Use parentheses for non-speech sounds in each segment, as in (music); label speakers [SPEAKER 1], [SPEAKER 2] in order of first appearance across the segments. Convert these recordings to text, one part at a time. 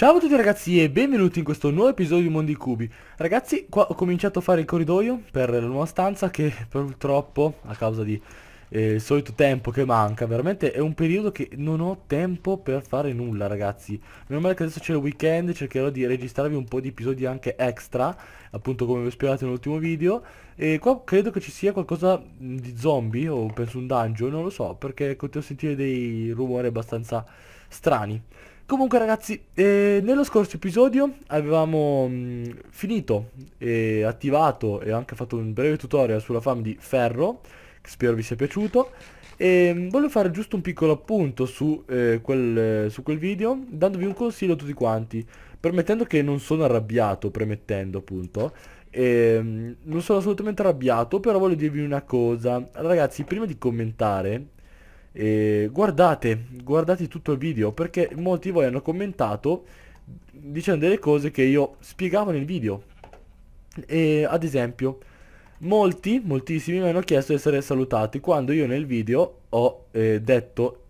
[SPEAKER 1] Ciao a tutti ragazzi e benvenuti in questo nuovo episodio di Mondi Cubi Ragazzi, qua ho cominciato a fare il corridoio per la nuova stanza che purtroppo a causa di eh, il solito tempo che manca Veramente è un periodo che non ho tempo per fare nulla ragazzi Meno male che adesso c'è il weekend Cercherò di registrarvi un po' di episodi anche extra Appunto come vi ho spiegato nell'ultimo video E qua credo che ci sia qualcosa mm, di zombie o penso un dungeon Non lo so perché continuo a sentire dei rumori abbastanza strani Comunque ragazzi, eh, nello scorso episodio avevamo mh, mm, finito e attivato e anche fatto un breve tutorial sulla farm di ferro, che spero vi sia piaciuto, e mh, mm, voglio fare giusto un piccolo appunto su, eh, quel, eh, su quel video, dandovi un consiglio a tutti quanti, permettendo che non sono arrabbiato, premettendo appunto, e, mm, non sono assolutamente arrabbiato, però voglio dirvi una cosa. Ragazzi, prima di commentare e guardate, guardate tutto il video perché molti di voi hanno commentato dicendo delle cose che io spiegavo nel video. E, ad esempio, molti, moltissimi mi hanno chiesto di essere salutati quando io nel video ho eh, detto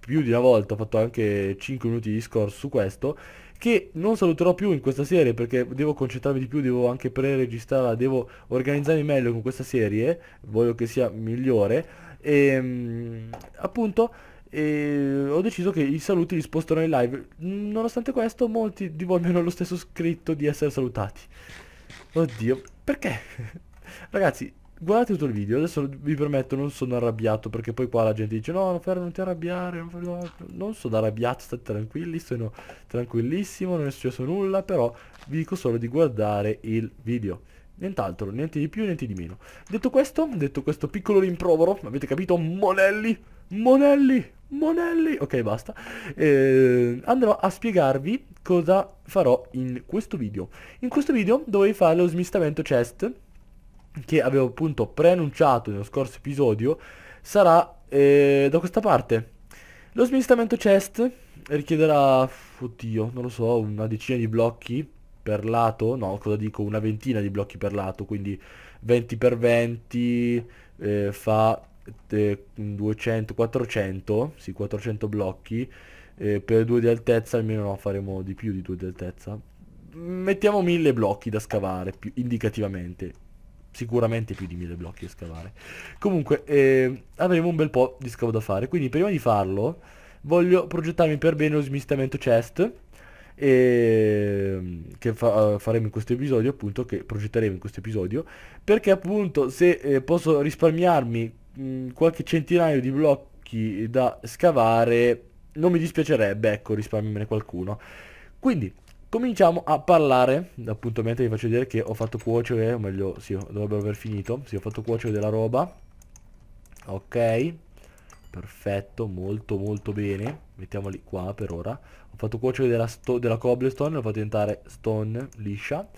[SPEAKER 1] più di una volta, ho fatto anche 5 minuti di discorso su questo, che non saluterò più in questa serie perché devo concentrarmi di più, devo anche pre-registrarla, devo organizzarmi meglio con questa serie, voglio che sia migliore e, ehm, appunto, e eh, ho deciso che i saluti li sposterò in live. Nonostante questo, molti di voi (laughs) mi hanno lo stesso scritto di essere salutati. Oddio, perché? (laughs) Ragazzi, guardate tutto il video, adesso vi permetto, non sono arrabbiato, perché poi qua la gente dice no, Ferro, non ti arrabbiare, non, fare... non sono arrabbiato, state tranquilli, sono tranquillissimo, non è successo nulla, però vi dico solo di guardare il video. Nient'altro, niente di più, niente di meno. Detto questo, detto questo piccolo rimprovero, avete capito? Monelli, Monelli, Monelli. Ok, basta. Eh, andrò a spiegarvi cosa farò in questo video. In questo video dovevi fare lo smistamento chest, che avevo appunto preannunciato nello scorso episodio, sarà eh, da questa parte. Lo smistamento chest richiederà, oddio, non lo so, una decina di blocchi per lato, no, cosa dico, una ventina di blocchi per lato, quindi 20 per 20 eh, fa eh, 200, 400, sì, 400 blocchi, eh, per 2 di altezza, almeno no, faremo di più di 2 di altezza. Mettiamo 1000 blocchi da scavare, più, indicativamente. Sicuramente più di 1000 blocchi da scavare. Comunque, eh, avremo un bel po' di scavo da fare, quindi prima di farlo voglio progettarmi per bene lo smistamento chest e che fa, faremo in questo episodio appunto che progetteremo in questo episodio perché appunto se eh, posso risparmiarmi mh, mm, qualche centinaio di blocchi da scavare non mi dispiacerebbe ecco risparmiarmene qualcuno quindi cominciamo a parlare appunto mentre vi faccio vedere che ho fatto cuocere o meglio sì dovrebbero aver finito sì ho fatto cuocere della roba ok perfetto molto molto bene mettiamoli qua per ora fatto cuocere della, della cobblestone, l'ho fatto diventare stone liscia.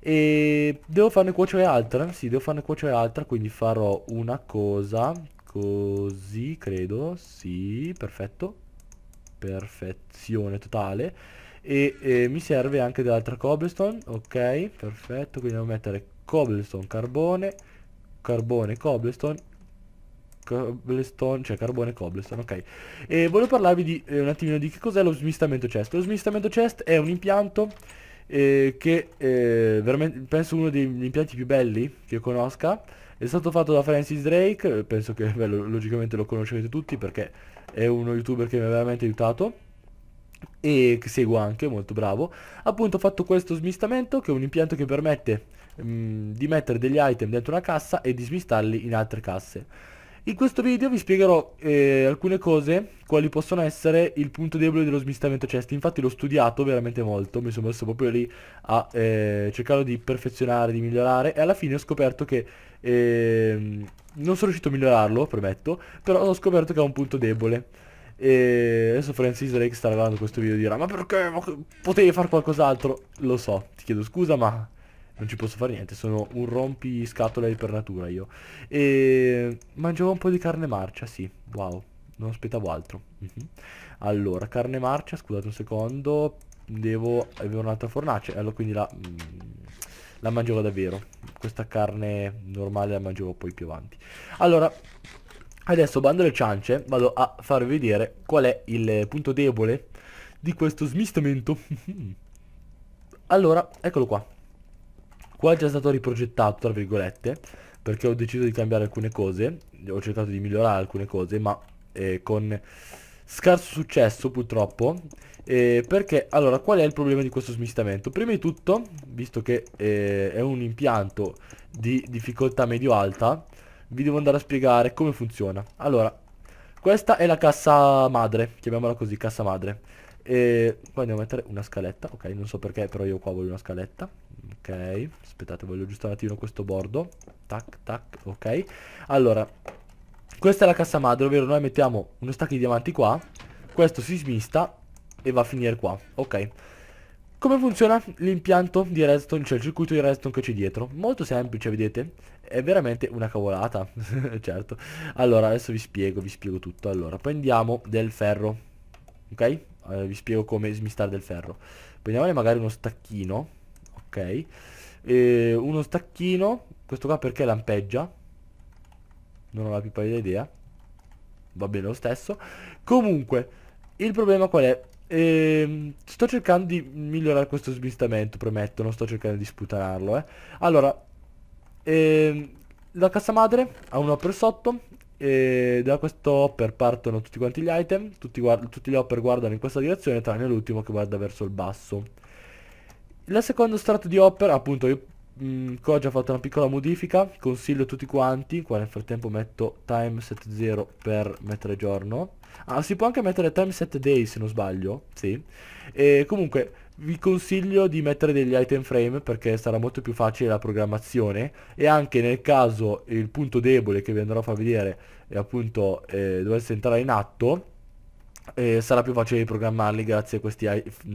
[SPEAKER 1] E devo farne cuocere altra, sì, devo farne cuocere altra, quindi farò una cosa così, credo, sì, perfetto, perfezione totale. E eh, mi serve anche dell'altra cobblestone, ok, perfetto, quindi devo mettere cobblestone, carbone, carbone, cobblestone cobblestone, cioè carbone e cobblestone, ok. E voglio parlarvi di, eh, un attimino di che cos'è lo smistamento chest. Lo smistamento chest è un impianto eh, che eh, veramente, penso uno degli impianti più belli che conosca. È stato fatto da Francis Drake, eh, penso che beh, logicamente lo conoscete tutti perché è uno youtuber che mi ha veramente aiutato e che seguo anche, molto bravo. Appunto ho fatto questo smistamento che è un impianto che permette mh, mm, di mettere degli item dentro una cassa e di smistarli in altre casse. In questo video vi spiegherò eh, alcune cose, quali possono essere il punto debole dello smistamento chest. Infatti l'ho studiato veramente molto, mi sono messo proprio lì a eh, cercare di perfezionare, di migliorare e alla fine ho scoperto che... Eh, non sono riuscito a migliorarlo, prometto, però ho scoperto che ha un punto debole. E adesso Francis Drake sta guardando questo video e dirà Ma perché? Ma potevi fare qualcos'altro? Lo so, ti chiedo scusa ma non ci posso fare niente, sono un rompiscatole per natura io. E mangiavo un po' di carne marcia, sì, wow, non aspettavo altro. Uh mhm. -huh. Allora, carne marcia, scusate un secondo, devo, avevo un'altra fornace, allora quindi la, mm, la mangiavo davvero. Questa carne normale la mangiavo poi più avanti. Allora, adesso bando le ciance, vado a farvi vedere qual è il punto debole di questo smistamento. (laughs) allora, eccolo qua. Qua è già stato riprogettato, tra virgolette, perché ho deciso di cambiare alcune cose, ho cercato di migliorare alcune cose, ma eh, con scarso successo purtroppo. Eh, perché, allora, qual è il problema di questo smistamento? Prima di tutto, visto che eh, è un impianto di difficoltà medio-alta, vi devo andare a spiegare come funziona. Allora, questa è la cassa madre, chiamiamola così, cassa madre. E eh, qua andiamo a mettere una scaletta, ok, non so perché, però io qua voglio una scaletta ok aspettate voglio giusto un attimo questo bordo tac tac ok allora questa è la cassa madre ovvero noi mettiamo uno stacco di diamanti qua questo si smista e va a finire qua ok come funziona l'impianto di redstone, cioè il circuito di redstone che c'è dietro? Molto semplice, vedete? È veramente una cavolata, (laughs) certo. Allora, adesso vi spiego, vi spiego tutto. Allora, prendiamo del ferro, ok? Eh, vi spiego come smistare del ferro. Prendiamone magari uno stacchino, ok e uno stacchino questo qua perché lampeggia non ho la più pallida idea va bene lo stesso comunque il problema qual è ehm, sto cercando di migliorare questo smistamento prometto non sto cercando di sputanarlo eh. allora ehm, la cassa madre ha un hopper sotto e da questo hopper partono tutti quanti gli item tutti, tutti gli hopper guardano in questa direzione tranne l'ultimo che guarda verso il basso la seconda strata di opera, appunto, io mh, qua ho già fatto una piccola modifica, vi consiglio tutti quanti, qua nel frattempo metto time set 0 per mettere giorno. Ah, si può anche mettere time set day se non sbaglio, sì. E comunque vi consiglio di mettere degli item frame perché sarà molto più facile la programmazione e anche nel caso il punto debole che vi andrò a far vedere è appunto eh, dovesse entrare in atto eh, sarà più facile programmarli grazie a questi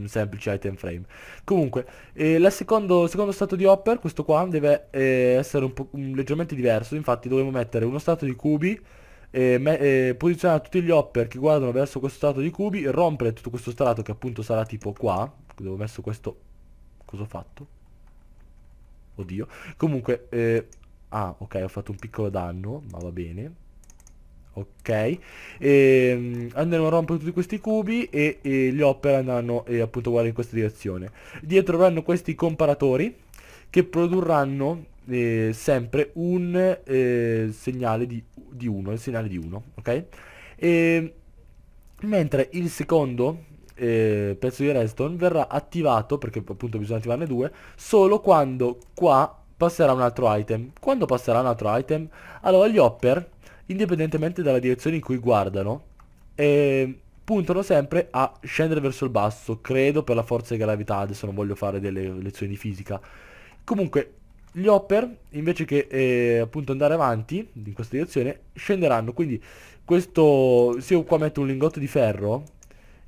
[SPEAKER 1] semplici item frame comunque eh, il secondo, secondo, stato di hopper questo qua deve eh, essere un po' leggermente diverso infatti dovremo mettere uno stato di cubi eh, posizionare tutti gli hopper che guardano verso questo stato di cubi rompere tutto questo strato che appunto sarà tipo qua dove ho messo questo cosa ho fatto? oddio comunque eh, ah ok ho fatto un piccolo danno ma va bene ok? E, ehm, andremo a rompere tutti questi cubi e, e gli opera andranno eh, appunto guardare in questa direzione. Dietro avranno questi comparatori che produrranno eh, sempre un eh, segnale di, 1, il segnale di 1, ok? E, ehm, mentre il secondo eh, pezzo di redstone verrà attivato, perché appunto bisogna attivarne due, solo quando qua passerà un altro item. Quando passerà un altro item? Allora gli hopper indipendentemente dalla direzione in cui guardano, eh, puntano sempre a scendere verso il basso, credo per la forza di gravità, adesso non voglio fare delle lezioni di fisica. Comunque, gli hopper, invece che eh, appunto andare avanti in questa direzione, scenderanno, quindi questo, se io qua metto un lingotto di ferro,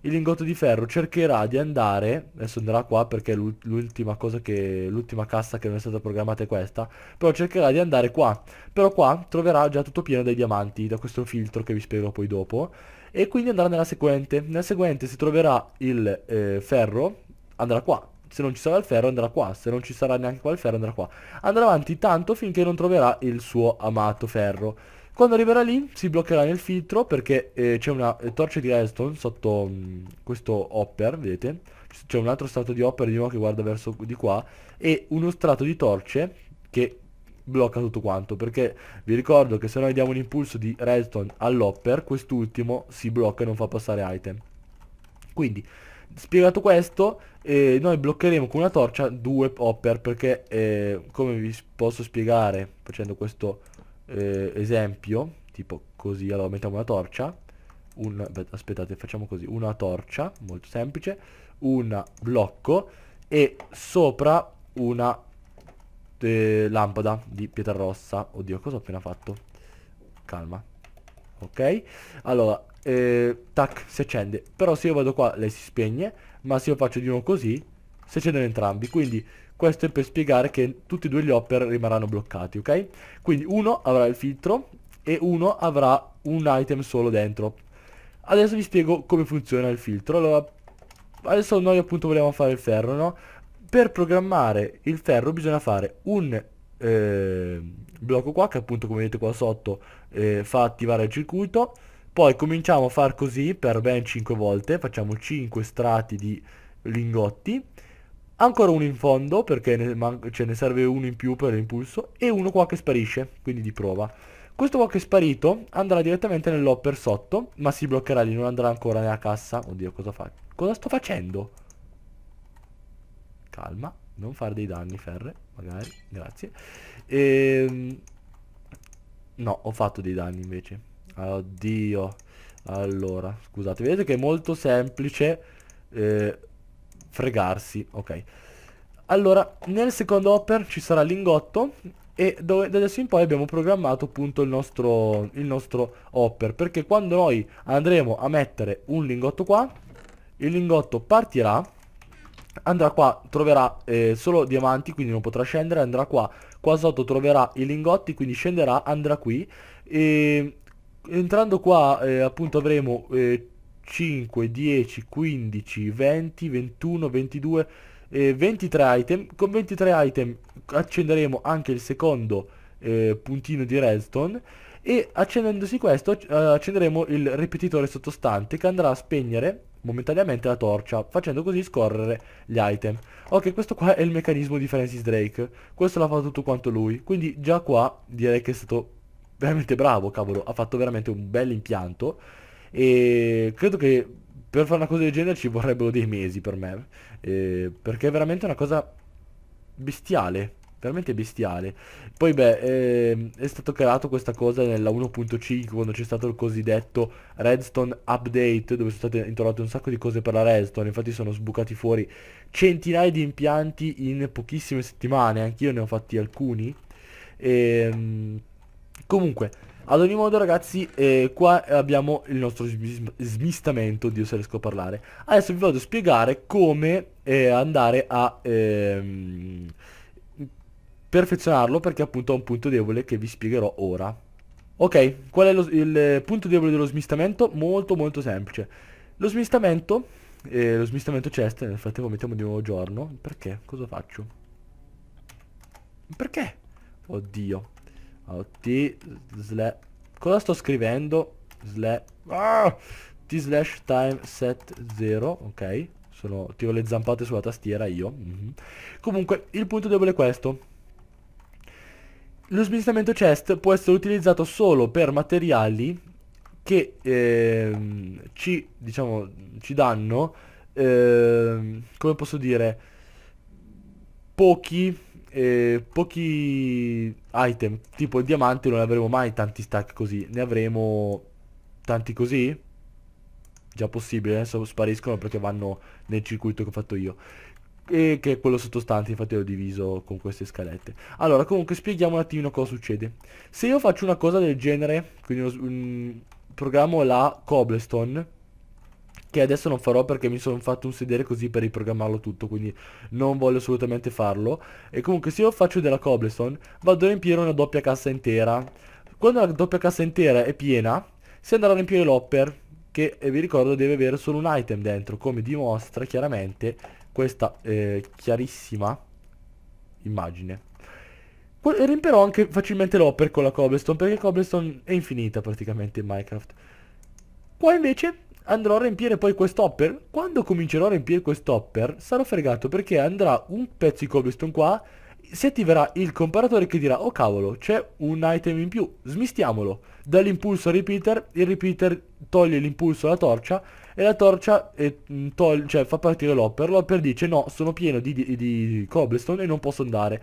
[SPEAKER 1] il lingotto di ferro cercherà di andare, adesso andrà qua perché l'ultima cosa che, l'ultima cassa che non è stata programmata è questa, però cercherà di andare qua, però qua troverà già tutto pieno dei diamanti, da questo filtro che vi spiego poi dopo, e quindi andrà nella seguente, nella seguente si troverà il eh, ferro, andrà qua, se non ci sarà il ferro andrà qua, se non ci sarà neanche qua il ferro andrà qua, andrà avanti tanto finché non troverà il suo amato ferro, quando arriverà lì si bloccherà nel filtro perché eh, c'è una eh, torcia di redstone sotto mh, mm, questo hopper, vedete? C'è un altro strato di hopper di nuovo che guarda verso di qua e uno strato di torce che blocca tutto quanto perché vi ricordo che se noi diamo un impulso di redstone all'hopper quest'ultimo si blocca e non fa passare item quindi spiegato questo eh, noi bloccheremo con una torcia due hopper perché eh, come vi posso spiegare facendo questo eh, esempio, tipo così, allora mettiamo una torcia, un, aspettate, facciamo così, una torcia, molto semplice, un blocco e sopra una eh, lampada di pietra rossa. Oddio, cosa ho appena fatto? Calma. Ok? Allora, eh, tac, si accende. Però se io vado qua lei si spegne, ma se io faccio di nuovo così, si accendono entrambi. Quindi questo è per spiegare che tutti e due gli hopper rimarranno bloccati, ok? Quindi uno avrà il filtro e uno avrà un item solo dentro. Adesso vi spiego come funziona il filtro. Allora, adesso noi appunto vogliamo fare il ferro, no? Per programmare il ferro bisogna fare un eh, blocco qua, che appunto come vedete qua sotto eh, fa attivare il circuito. Poi cominciamo a far così per ben 5 volte, facciamo 5 strati di lingotti Ancora uno in fondo perché ne, ce ne serve uno in più per l'impulso e uno qua che sparisce, quindi di prova. Questo qua che è sparito andrà direttamente nell'hopper sotto, ma si bloccherà lì, non andrà ancora nella cassa. Oddio, cosa fa? Cosa sto facendo? Calma, non fare dei danni, ferre, magari, grazie. Ehm... No, ho fatto dei danni invece. Oddio. Allora, scusate, vedete che è molto semplice eh, fregarsi, ok. Allora, nel secondo hopper ci sarà l'ingotto e dove, da adesso in poi abbiamo programmato appunto il nostro, il nostro hopper, perché quando noi andremo a mettere un lingotto qua, il lingotto partirà, andrà qua, troverà eh, solo diamanti, quindi non potrà scendere, andrà qua, qua sotto troverà i lingotti, quindi scenderà, andrà qui, e entrando qua eh, appunto avremo... Eh, 5, 10, 15, 20, 21, 22, eh, 23 item. Con 23 item accenderemo anche il secondo eh, puntino di redstone e accendendosi questo eh, accenderemo il ripetitore sottostante che andrà a spegnere momentaneamente la torcia facendo così scorrere gli item ok questo qua è il meccanismo di Francis Drake questo l'ha fatto tutto quanto lui quindi già qua direi che è stato veramente bravo cavolo ha fatto veramente un bel impianto e credo che per fare una cosa del genere ci vorrebbero dei mesi per me, eh, perché è veramente una cosa bestiale, veramente bestiale. Poi beh, eh, è stato creato questa cosa nella 1.5 quando c'è stato il cosiddetto Redstone Update, dove sono state introdotte un sacco di cose per la Redstone, infatti sono sbucati fuori centinaia di impianti in pochissime settimane, anch'io ne ho fatti alcuni. E, ehm, comunque, ad ogni modo ragazzi eh, qua abbiamo il nostro smistamento, Dio se riesco a parlare. Adesso vi vado a spiegare come eh, andare a ehm, perfezionarlo perché appunto ha un punto debole che vi spiegherò ora. Ok, qual è lo, il punto debole dello smistamento? Molto molto semplice. Lo smistamento, eh, lo smistamento chest, nel frattempo mettiamo di nuovo giorno, perché? Cosa faccio? Perché? Oddio t slash cosa sto scrivendo slash ah! t slash time set 0 ok sono tiro le zampate sulla tastiera io mm -hmm. comunque il punto debole è questo lo smistamento chest può essere utilizzato solo per materiali che eh, ci, diciamo, ci danno, eh, come posso dire, pochi, eh, pochi item tipo il diamante non avremo mai tanti stack così. Ne avremo tanti così? Già possibile, adesso eh, spariscono perché vanno nel circuito che ho fatto io. E che è quello sottostante, infatti l'ho diviso con queste scalette. Allora, comunque spieghiamo un attimino cosa succede. Se io faccio una cosa del genere, quindi uno, um, mm, programmo la cobblestone, che adesso non farò perché mi sono fatto un sedere così per riprogrammarlo tutto, quindi non voglio assolutamente farlo. E comunque se io faccio della cobblestone, vado a riempire una doppia cassa intera. Quando la doppia cassa intera è piena, si andrà a riempire l'hopper, che eh, vi ricordo deve avere solo un item dentro, come dimostra chiaramente questa eh, chiarissima immagine. Riempirò anche facilmente l'hopper con la cobblestone, perché cobblestone è infinita praticamente in Minecraft. Qua invece andrò a riempire poi quest'hopper. Quando comincerò a riempire quest'hopper sarò fregato perché andrà un pezzo di cobblestone qua, si attiverà il comparatore che dirà oh cavolo c'è un item in più, smistiamolo. Dall'impulso al repeater, il repeater toglie l'impulso alla torcia e la torcia è, mm, toglie, cioè, fa partire l'hopper, l'hopper dice no sono pieno di, di, di cobblestone e non posso andare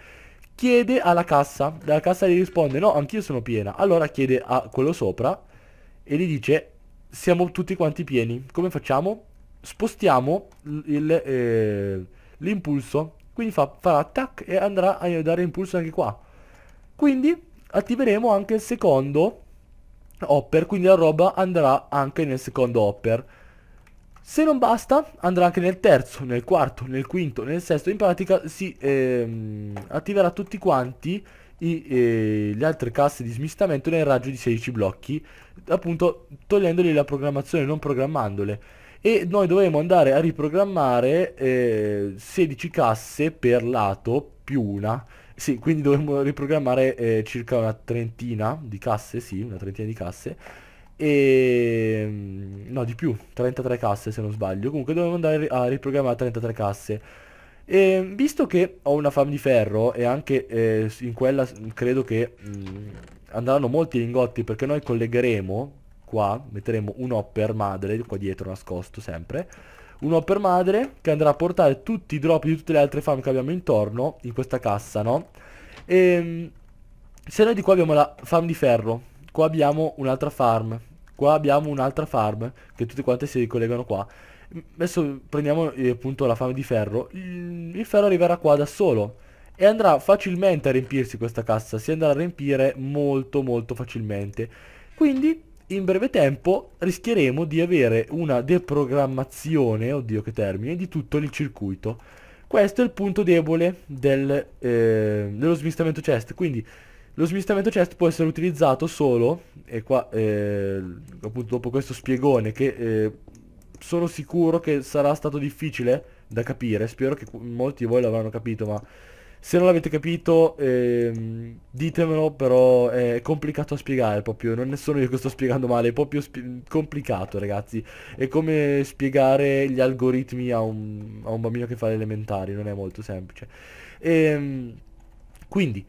[SPEAKER 1] chiede alla cassa, la cassa gli risponde no, anch'io sono piena, allora chiede a quello sopra e gli dice siamo tutti quanti pieni. Come facciamo? Spostiamo eh, l'impulso. Eh, quindi fa, farà tac e andrà a dare impulso anche qua. Quindi attiveremo anche il secondo hopper, quindi la roba andrà anche nel secondo hopper. Se non basta, andrà anche nel terzo, nel quarto, nel quinto, nel sesto. In pratica si ehm, attiverà tutti quanti i, eh, le altre casse di smistamento nel raggio di 16 blocchi, appunto togliendogli la programmazione, non programmandole. E noi dovremo andare a riprogrammare eh, 16 casse per lato più una. Sì, quindi dovremmo riprogrammare eh, circa una trentina di casse, sì, una trentina di casse. E... Mm, no, di più, 33 casse se non sbaglio. Comunque dovremmo andare a riprogrammare 33 casse. E ehm, visto che ho una fam di ferro e anche eh, in quella credo che mh, mm, andranno molti lingotti perché noi collegheremo qua, metteremo un hopper madre, qua dietro nascosto sempre, un hopper madre che andrà a portare tutti i drop di tutte le altre fam che abbiamo intorno in questa cassa, no? E ehm, se noi di qua abbiamo la farm di ferro, qua abbiamo un'altra farm, qua abbiamo un'altra farm, che tutte quante si ricollegano qua adesso prendiamo eh, appunto la fame di ferro, il, ferro arriverà qua da solo e andrà facilmente a riempirsi questa cassa, si andrà a riempire molto molto facilmente. Quindi in breve tempo rischieremo di avere una deprogrammazione, oddio che termine, di tutto il circuito. Questo è il punto debole del, eh, dello smistamento chest, quindi lo smistamento chest può essere utilizzato solo, e qua eh, appunto dopo questo spiegone che eh, sono sicuro che sarà stato difficile da capire, spero che molti di voi l'avranno capito, ma se non l'avete capito ehm, ditemelo, però è complicato a spiegare proprio, non è solo io che sto spiegando male, è proprio complicato ragazzi, è come spiegare gli algoritmi a un, a un bambino che fa le elementari, non è molto semplice. E, ehm, quindi,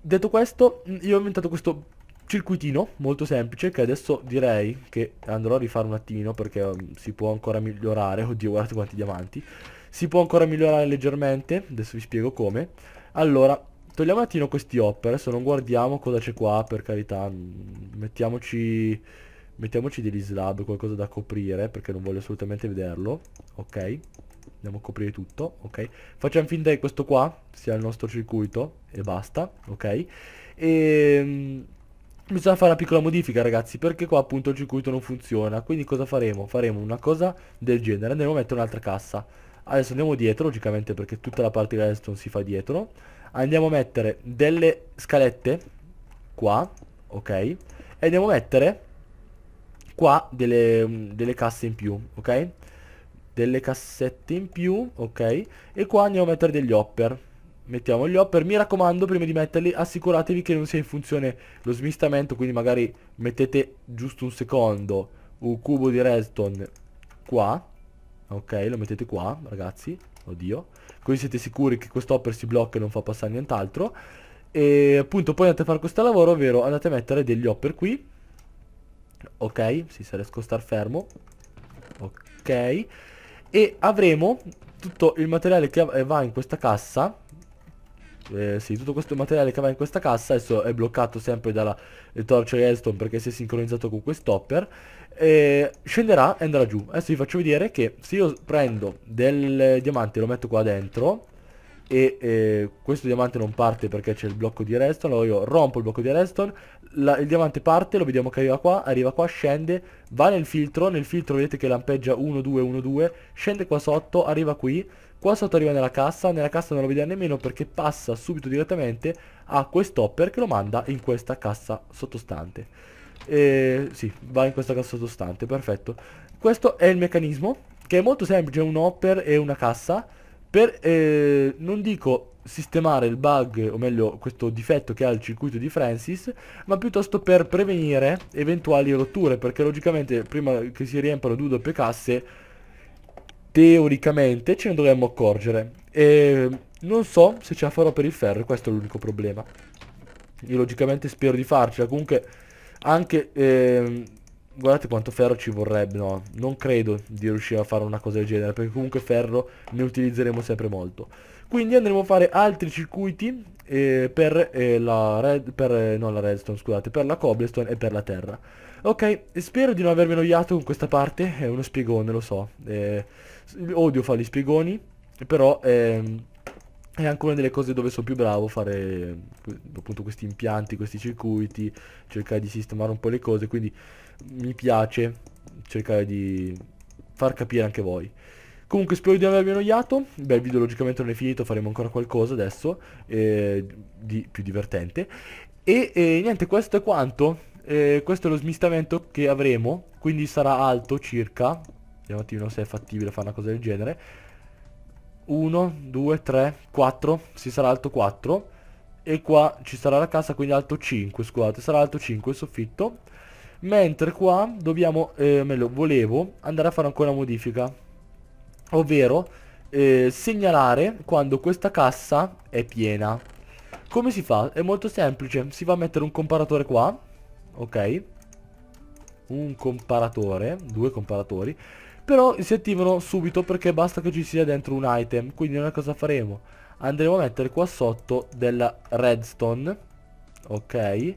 [SPEAKER 1] detto questo, io ho inventato questo circuitino molto semplice che adesso direi che andrò a rifare un attimino perché um, si può ancora migliorare oddio guardate quanti diamanti si può ancora migliorare leggermente adesso vi spiego come allora togliamo un attimo questi hopper adesso non guardiamo cosa c'è qua per carità mm, mettiamoci mettiamoci degli slab qualcosa da coprire perché non voglio assolutamente vederlo ok andiamo a coprire tutto ok facciamo finta che questo qua sia il nostro circuito e basta ok e ehm, Bisogna fare una piccola modifica ragazzi perché qua appunto il circuito non funziona Quindi cosa faremo? Faremo una cosa del genere Andiamo a mettere un'altra cassa Adesso andiamo dietro logicamente perché tutta la parte di redstone si fa dietro Andiamo a mettere delle scalette Qua Ok E andiamo a mettere Qua delle, mm, delle casse in più Ok Delle cassette in più Ok E qua andiamo a mettere degli hopper Mettiamo gli hopper, mi raccomando prima di metterli assicuratevi che non sia in funzione lo smistamento quindi magari mettete giusto un secondo un cubo di redstone qua ok lo mettete qua ragazzi oddio così siete sicuri che questo quest'hopper si blocca e non fa passare nient'altro e appunto poi andate a fare questo lavoro ovvero andate a mettere degli hopper qui ok sì se riesco a star fermo ok e avremo tutto il materiale che va in questa cassa eh, sì, tutto questo materiale che va in questa cassa adesso è bloccato sempre dalla torcia redstone perché si è sincronizzato con quest'hopper eh, scenderà e andrà giù adesso vi faccio vedere che se io prendo del diamante lo metto qua dentro e eh, questo diamante non parte perché c'è il blocco di redstone allora io rompo il blocco di redstone la, il diamante parte lo vediamo che arriva qua arriva qua scende va nel filtro nel filtro vedete che lampeggia 1 2 1 2 scende qua sotto arriva qui Qua sotto arriva nella cassa, nella cassa non lo vediamo nemmeno perché passa subito direttamente a quest'hopper che lo manda in questa cassa sottostante. E, sì, va in questa cassa sottostante, perfetto. Questo è il meccanismo, che è molto semplice, un hopper e una cassa, per, eh, non dico sistemare il bug, o meglio questo difetto che ha il circuito di Francis, ma piuttosto per prevenire eventuali rotture, perché logicamente prima che si riempano due doppie casse teoricamente ce ne dovremmo accorgere. E non so se ce la farò per il ferro, questo è l'unico problema. Io logicamente spero di farcela, comunque anche... Eh, guardate quanto ferro ci vorrebbe, no, non credo di riuscire a fare una cosa del genere, perché comunque ferro ne utilizzeremo sempre molto. Quindi andremo a fare altri circuiti eh, per, eh, la red, per, eh, non la redstone, scusate, per la cobblestone e per la terra. Ok, spero di non avermi annoiato con questa parte, è uno spiegone, lo so. Eh, odio fare gli spiegoni, però è, ehm, è anche una delle cose dove sono più bravo, fare eh, appunto questi impianti, questi circuiti, cercare di sistemare un po' le cose, quindi mi piace cercare di far capire anche voi. Comunque spero di non avervi annoiato, beh il video logicamente non è finito, faremo ancora qualcosa adesso, eh, di più divertente. E eh, niente, questo è quanto, eh, questo è lo smistamento che avremo, quindi sarà alto circa Vediamo un attimo se è fattibile fare una cosa del genere. 1, 2, 3, 4, si sarà alto 4. E qua ci sarà la cassa, quindi alto 5, scusate, sarà alto 5 il soffitto. Mentre qua dobbiamo, eh, meglio, volevo andare a fare ancora una modifica. Ovvero, eh, segnalare quando questa cassa è piena. Come si fa? È molto semplice, si va a mettere un comparatore qua, ok? Un comparatore, due comparatori però si attivano subito perché basta che ci sia dentro un item Quindi noi cosa faremo? Andremo a mettere qua sotto della redstone Ok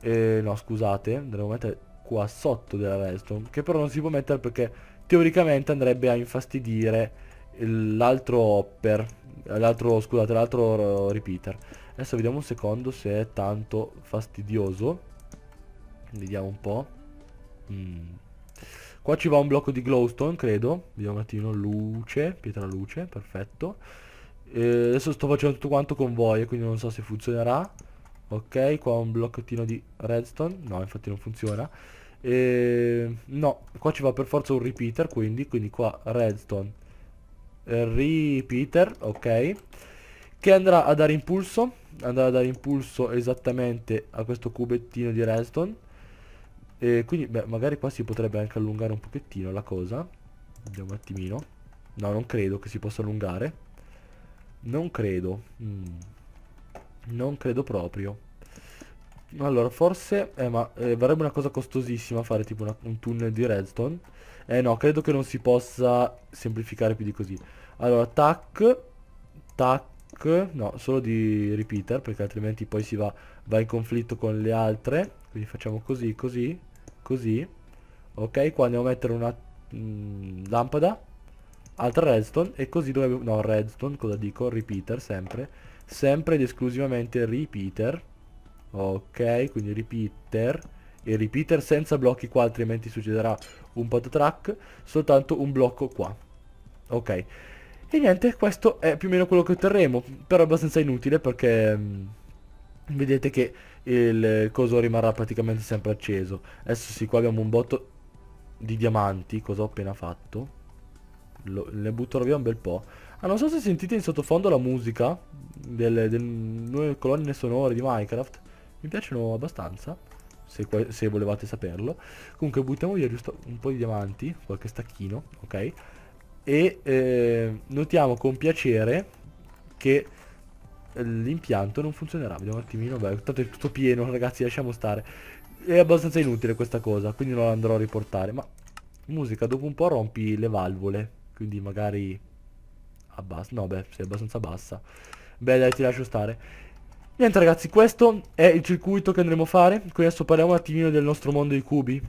[SPEAKER 1] eh, No scusate Andremo a mettere qua sotto della redstone Che però non si può mettere perché teoricamente andrebbe a infastidire L'altro hopper L'altro scusate l'altro eh, repeater Adesso vediamo un secondo se è tanto fastidioso Vediamo un po' mm. Qua ci va un blocco di glowstone, credo. Vediamo un attimo, luce, pietra luce, perfetto. Eh, adesso sto facendo tutto quanto con voi, quindi non so se funzionerà. Ok, qua un blocchettino di redstone. No, infatti non funziona. Eh, no, qua ci va per forza un repeater, quindi, quindi qua redstone. Eh, repeater, ok. Che andrà a dare impulso. Andrà a dare impulso esattamente a questo cubettino di redstone. E quindi, beh, magari qua si potrebbe anche allungare un pochettino la cosa. Vediamo un attimino. No, non credo che si possa allungare. Non credo. Mm. Non credo proprio. Allora, forse... Eh, ma eh, varrebbe una cosa costosissima fare tipo una, un tunnel di redstone. Eh no, credo che non si possa semplificare più di così. Allora, tac. Tac. No, solo di repeater, perché altrimenti poi si va, va in conflitto con le altre. Quindi facciamo così, così, così. Ok, qua andiamo a mettere una mh, mm, lampada. Altra redstone e così dove... No, redstone, cosa dico? Repeater, sempre. Sempre ed esclusivamente repeater. Ok, quindi repeater. E repeater senza blocchi qua, altrimenti succederà un patatrack. Soltanto un blocco qua. Ok. E niente, questo è più o meno quello che otterremo. Però è abbastanza inutile perché... Mh, mm, vedete che il coso rimarrà praticamente sempre acceso. Adesso sì, qua abbiamo un botto di diamanti, cosa ho appena fatto. Lo, ne butterò via un bel po'. Ah, non so se sentite in sottofondo la musica delle, delle nuove colonne sonore di Minecraft. Mi piacciono abbastanza, se, se, volevate saperlo. Comunque buttiamo via giusto un po' di diamanti, qualche stacchino, ok? E eh, notiamo con piacere che l'impianto non funzionerà vediamo un attimino beh tanto è tutto pieno (laughs) ragazzi lasciamo stare è abbastanza inutile questa cosa quindi non andrò a riportare ma musica dopo un po' rompi le valvole quindi magari abbassa no beh sei abbastanza bassa beh dai ti lascio stare niente ragazzi questo è il circuito che andremo a fare quindi adesso parliamo un attimino del nostro mondo di cubi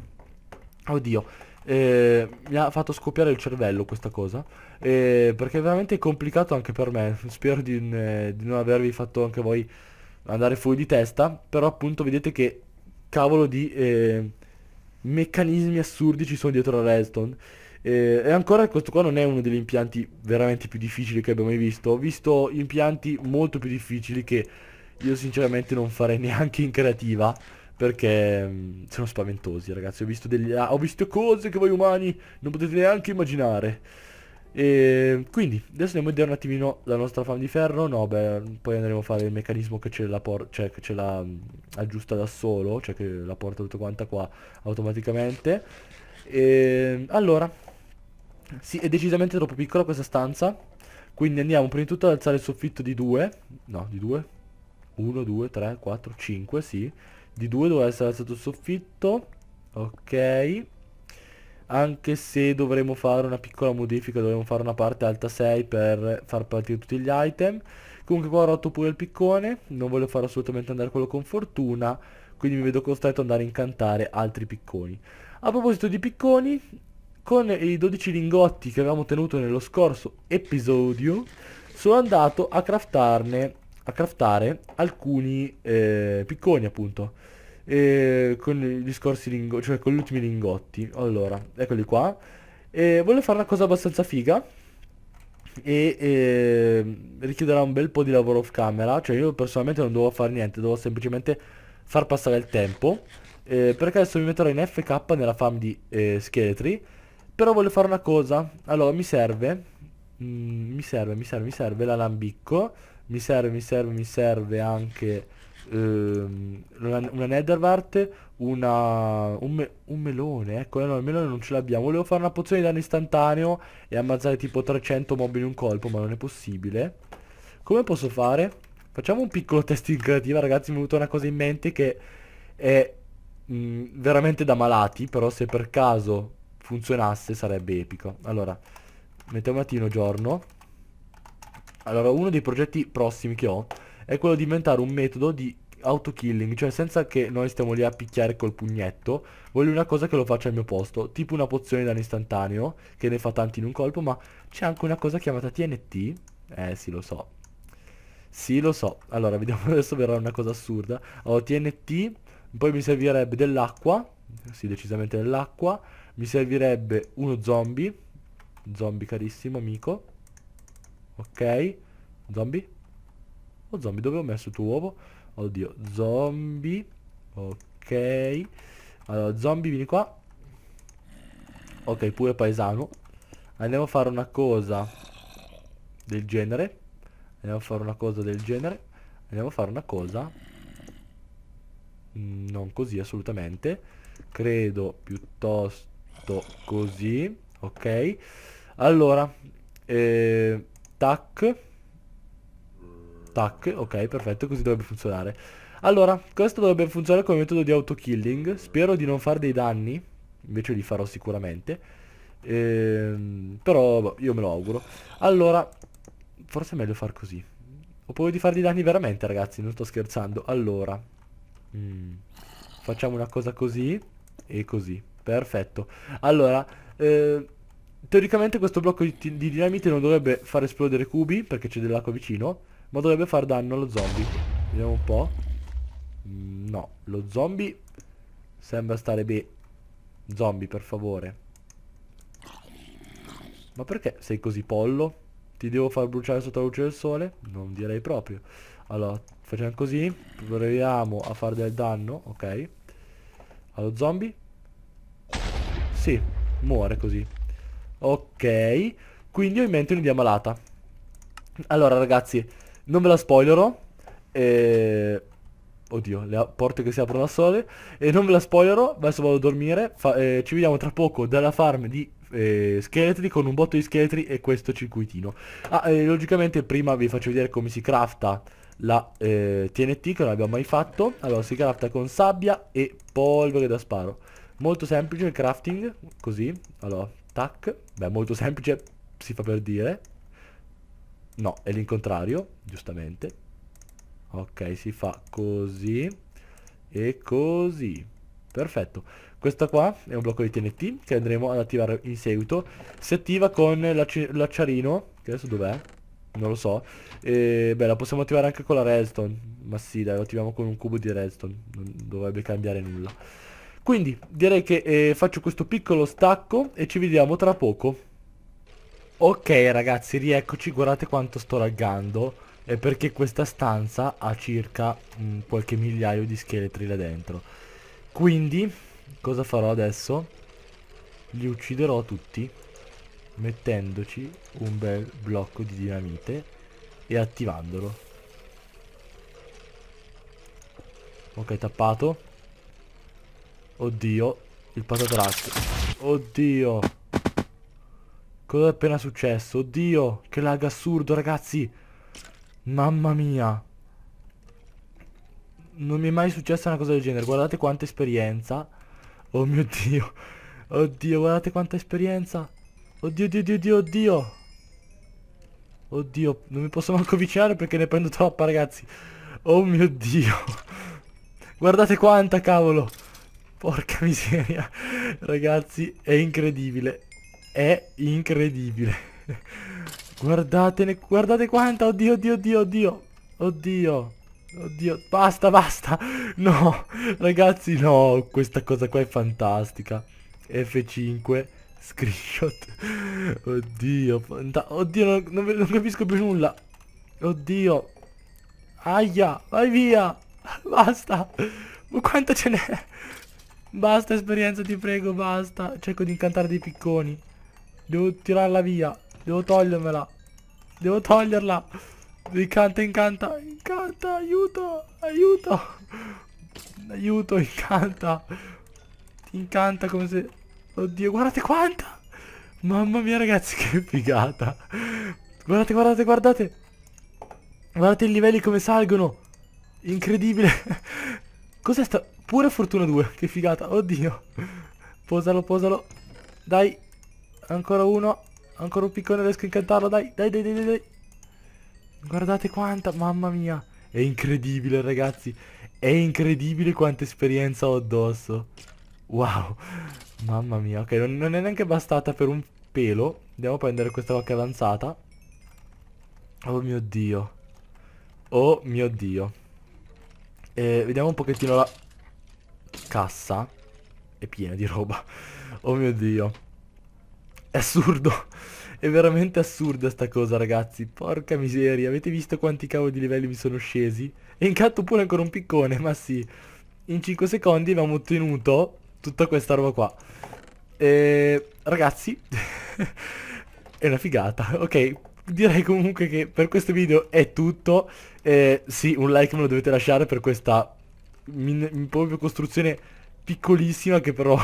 [SPEAKER 1] oddio eh, mi ha fatto scoppiare il cervello questa cosa eh, perché è veramente complicato anche per me (laughs) spero di, di, non avervi fatto anche voi andare fuori di testa però appunto vedete che cavolo di meccanismi assurdi ci sono dietro la Redstone e ancora questo qua non è uno degli impianti veramente più difficili che abbiamo mai visto ho visto impianti molto più difficili che io sinceramente non farei (laughs) neanche in creativa perché mh, mm, sono spaventosi ragazzi ho visto, degli, ah, ho visto cose che voi umani non potete neanche immaginare e quindi adesso andiamo a vedere un attimino la nostra fama di ferro No beh poi andremo a fare il meccanismo che ce la, cioè, che ce la mh, mm, aggiusta da solo Cioè che la porta tutto quanta qua automaticamente e, Allora Sì è decisamente troppo piccola questa stanza Quindi andiamo prima di tutto ad alzare il soffitto di 2 No di 2 1, 2, 3, 4, 5 sì di 2 dovrà essere alzato il soffitto ok anche se dovremo fare una piccola modifica dovremo fare una parte alta 6 per far partire tutti gli item comunque qua ho rotto pure il piccone non voglio fare assolutamente andare quello con fortuna quindi mi vedo costretto ad andare a incantare altri picconi a proposito di picconi con i 12 lingotti che avevamo tenuto nello scorso episodio sono andato a craftarne a craftare alcuni eh, picconi appunto eh, con gli scorsi lingotti, cioè con gli ultimi lingotti allora eccoli qua eh, voglio fare una cosa abbastanza figa e eh, richiederà un bel po' di lavoro off camera cioè io personalmente non devo fare niente devo semplicemente far passare il tempo eh, perché adesso mi metterò in FK nella farm di eh, scheletri però voglio fare una cosa allora mi serve mh, mm, mi serve mi serve mi serve l'alambicco mi serve, mi serve, mi serve anche ehm, una, una netherwart, una, un, me, un, melone, ecco, no, il melone non ce l'abbiamo. Volevo fare una pozione di danno istantaneo e ammazzare tipo 300 mob in un colpo, ma non è possibile. Come posso fare? Facciamo un piccolo (laughs) test in creativa, ragazzi, mi è venuta una cosa in mente che è mh, mm, veramente da malati, però se per caso funzionasse sarebbe epico. Allora, mettiamo un attimo giorno allora, uno dei progetti prossimi che ho è quello di inventare un metodo di autokilling, cioè senza che noi stiamo lì a picchiare col pugnetto, voglio una cosa che lo faccia al mio posto, tipo una pozione istantaneo, che ne fa tanti in un colpo, ma c'è anche una cosa chiamata TNT, eh sì lo so, sì lo so, allora vediamo (laughs) adesso verrà una cosa assurda, ho TNT, poi mi servirebbe dell'acqua, sì decisamente dell'acqua, mi servirebbe uno zombie, zombie carissimo amico, Ok. Zombie? Oh zombie, dove ho messo il tuo uovo? Oddio, zombie. Ok. Allora, zombie, vieni qua. Ok, pure paesano. Andiamo a fare una cosa del genere. Andiamo a fare una cosa del genere. Andiamo a fare una cosa. non così assolutamente. Credo piuttosto così. Ok. Allora. Eh Tac. Tac, ok, perfetto, così dovrebbe funzionare. Allora, questo dovrebbe funzionare come metodo di autokilling. Spero di non fare dei danni, invece li farò sicuramente. Ehm, però boh, io me lo auguro. Allora, forse è meglio far così. Ho paura di fare dei danni veramente, ragazzi, non sto scherzando. Allora, mm, facciamo una cosa così e così. Perfetto. Allora, eh, Teoricamente questo blocco di, di dinamite non dovrebbe far esplodere cubi, perché c'è dell'acqua vicino, ma dovrebbe far danno allo zombie. Vediamo un po'. Mm, no, lo zombie sembra stare bene. Zombie, per favore. Ma perché sei così pollo? Ti devo far bruciare sotto la luce del sole? Non direi proprio. Allora, facciamo così. Proviamo a fare del danno, ok? Allo zombie? Sì, muore così. Ok, quindi ho in mente un'idea malata. Allora ragazzi, non ve la spoilerò. e... Oddio, le porte che si aprono da sole. E non ve la spoilerò, adesso vado a dormire. Fa eh, ci vediamo tra poco dalla farm di eh, scheletri con un botto di scheletri e questo circuitino. Ah, logicamente prima vi faccio vedere come si crafta la TNT che non abbiamo mai fatto. Allora, si crafta con sabbia e polvere da sparo. Molto semplice il crafting, così. Allora, Tac. Beh, molto semplice, si fa per dire. No, è l'incontrario, giustamente. Ok, si fa così e così. Perfetto. Questa qua è un blocco di TNT che andremo ad attivare in seguito. Si attiva con l'acciarino, che adesso dov'è? Non lo so. E, beh, la possiamo attivare anche con la redstone. Ma sì, dai, lo attiviamo con un cubo di redstone. Non dovrebbe cambiare nulla. Quindi direi che eh, faccio questo piccolo stacco e ci vediamo tra poco. Ok ragazzi, rieccoci, guardate quanto sto laggando, è perché questa stanza ha circa mh, mm, qualche migliaio di scheletri là dentro. Quindi, cosa farò adesso? Li ucciderò tutti, mettendoci un bel blocco di dinamite e attivandolo. Ok, tappato. Oddio, il patatrack. Oddio. Cosa è appena successo? Oddio, che lag assurdo, ragazzi. Mamma mia. Non mi è mai successa una cosa del genere. Guardate quanta esperienza. Oh mio Dio. Oddio, guardate quanta esperienza. Oddio, oddio, oddio, oddio. Oddio, non mi posso manco avvicinare perché ne prendo troppa, ragazzi. Oh mio Dio. Guardate quanta, cavolo. Porca miseria, ragazzi, è incredibile. È incredibile. Guardatene, guardate quanta, oddio, oddio, oddio, oddio. Oddio. Oddio, basta, basta. No, ragazzi, no, questa cosa qua è fantastica. F5, screenshot. Oddio, oddio, non, non, non capisco più nulla. Oddio. Aia, vai via. Basta. Ma quanto ce n'è? Basta esperienza, ti prego, basta. Cerco di incantare dei picconi. Devo tirarla via. Devo togliermela. Devo toglierla. Incanta, incanta. Incanta, aiuto, aiuto. Aiuto, incanta. Ti incanta come se... Oddio, guardate quanta. Mamma mia, ragazzi, (laughs) che figata. Guardate, guardate, guardate. Guardate i livelli come salgono. Incredibile. (laughs) Cos'è sta... Pure fortuna 2, (laughs) che figata, oddio. Posalo, posalo. Dai. Ancora uno. Ancora un piccone, riesco a incantarlo, dai, dai, dai, dai, dai. Guardate quanta, mamma mia. È incredibile, ragazzi. È incredibile quanta esperienza ho addosso. Wow. Mamma mia, ok, non, non è neanche bastata per un pelo. Andiamo a prendere questa vacca avanzata. Oh mio dio. Oh mio dio. Eh, vediamo un pochettino la cassa è piena di roba. Oh mio Dio. È assurdo. È veramente assurda sta cosa ragazzi Porca miseria Avete visto quanti cavo di livelli mi sono scesi? E incanto pure ancora un piccone Ma sì In 5 secondi abbiamo ottenuto Tutta questa roba qua e, Ragazzi (laughs) È una figata Ok Direi comunque che per questo video è tutto e, Sì un like me lo dovete lasciare per questa in, in proprio costruzione piccolissima che però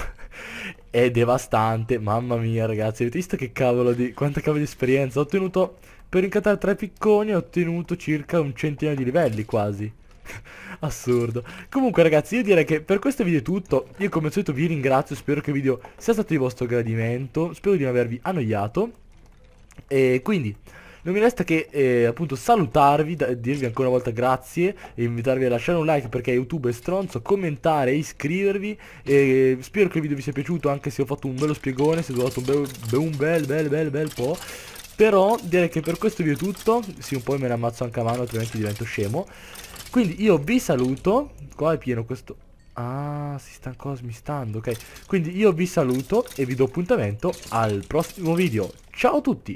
[SPEAKER 1] (laughs) è devastante. Mamma mia ragazzi, avete visto che cavolo di... quanta cavolo di esperienza? Ho ottenuto, per incantare tre picconi ho ottenuto circa un centinaio di livelli quasi. (laughs) Assurdo. Comunque ragazzi io direi che per questo video è tutto. Io come al solito vi ringrazio, spero che il video sia stato di vostro gradimento. Spero di non avervi annoiato. E quindi non mi resta che eh, appunto salutarvi, dirvi ancora una volta grazie e invitarvi a lasciare un like perché YouTube è stronzo, commentare, iscrivervi e spero che il video vi sia piaciuto anche se ho fatto un bello spiegone, se ho dato un bel, un bel, bel, bel, bel po'. Però direi che per questo video è tutto, sì un po' me ne ammazzo anche a mano altrimenti divento scemo. Quindi io vi saluto, qua è pieno questo... Ah, si sta ancora smistando, ok. Quindi io vi saluto e vi do appuntamento al prossimo video. Ciao a tutti!